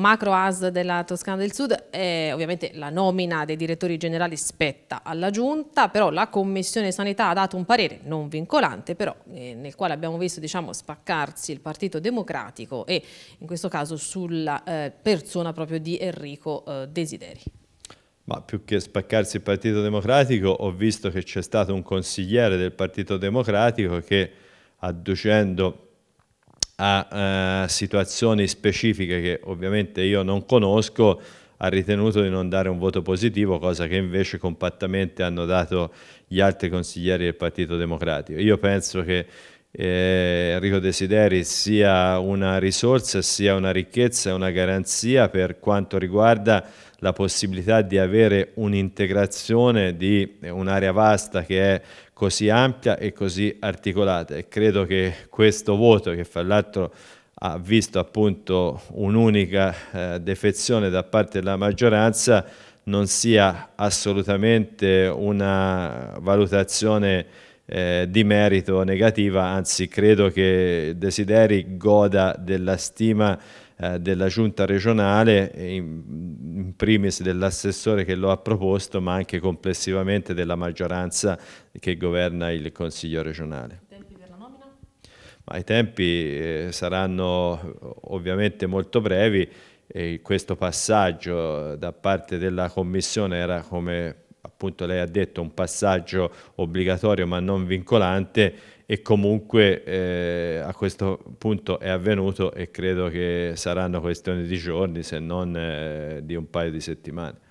macro AS della Toscana del Sud, eh, ovviamente la nomina dei direttori generali spetta alla Giunta, però la Commissione Sanità ha dato un parere non vincolante, però eh, nel quale abbiamo visto diciamo, spaccarsi il Partito Democratico e in questo caso sulla eh, persona proprio di Enrico eh, Desideri. Ma più che spaccarsi il Partito Democratico, ho visto che c'è stato un consigliere del Partito Democratico che adducendo a eh, situazioni specifiche che ovviamente io non conosco, ha ritenuto di non dare un voto positivo, cosa che invece compattamente hanno dato gli altri consiglieri del Partito Democratico. Io penso che Enrico Desideri sia una risorsa, sia una ricchezza, una garanzia per quanto riguarda la possibilità di avere un'integrazione di un'area vasta che è così ampia e così articolata e credo che questo voto che fra l'altro ha visto appunto un'unica eh, defezione da parte della maggioranza non sia assolutamente una valutazione eh, di merito o negativa, anzi credo che Desideri goda della stima eh, della giunta regionale, eh, in, primis dell'assessore che lo ha proposto, ma anche complessivamente della maggioranza che governa il Consiglio regionale. I tempi eh, saranno ovviamente molto brevi e questo passaggio da parte della Commissione era come appunto lei ha detto un passaggio obbligatorio ma non vincolante e comunque eh, a questo punto è avvenuto e credo che saranno questioni di giorni se non eh, di un paio di settimane.